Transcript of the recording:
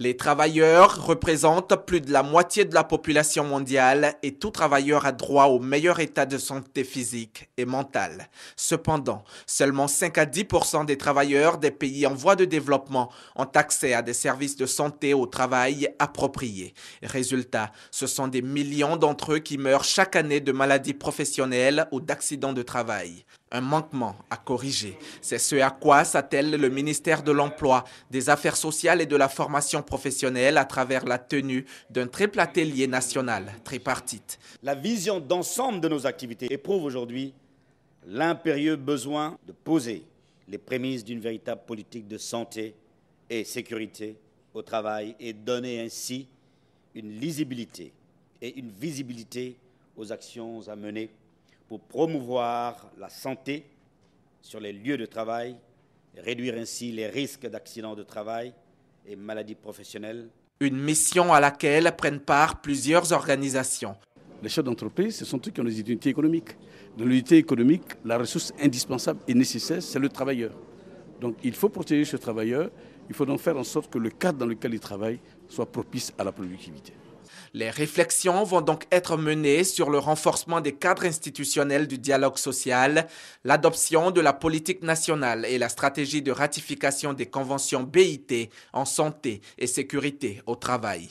Les travailleurs représentent plus de la moitié de la population mondiale et tout travailleur a droit au meilleur état de santé physique et mentale. Cependant, seulement 5 à 10 des travailleurs des pays en voie de développement ont accès à des services de santé au travail appropriés. Résultat, ce sont des millions d'entre eux qui meurent chaque année de maladies professionnelles ou d'accidents de travail un manquement à corriger. C'est ce à quoi s'attelle le ministère de l'Emploi, des Affaires sociales et de la formation professionnels à travers la tenue d'un très national tripartite. La vision d'ensemble de nos activités éprouve aujourd'hui l'impérieux besoin de poser les prémices d'une véritable politique de santé et sécurité au travail et donner ainsi une lisibilité et une visibilité aux actions à mener pour promouvoir la santé sur les lieux de travail, réduire ainsi les risques d'accidents de travail maladies professionnelles. Une mission à laquelle prennent part plusieurs organisations. Les chefs d'entreprise, ce sont ceux qui ont des unités économiques. Dans l'unité économique, la ressource indispensable et nécessaire, c'est le travailleur. Donc il faut protéger ce travailleur, il faut donc faire en sorte que le cadre dans lequel il travaille soit propice à la productivité. Les réflexions vont donc être menées sur le renforcement des cadres institutionnels du dialogue social, l'adoption de la politique nationale et la stratégie de ratification des conventions BIT en santé et sécurité au travail.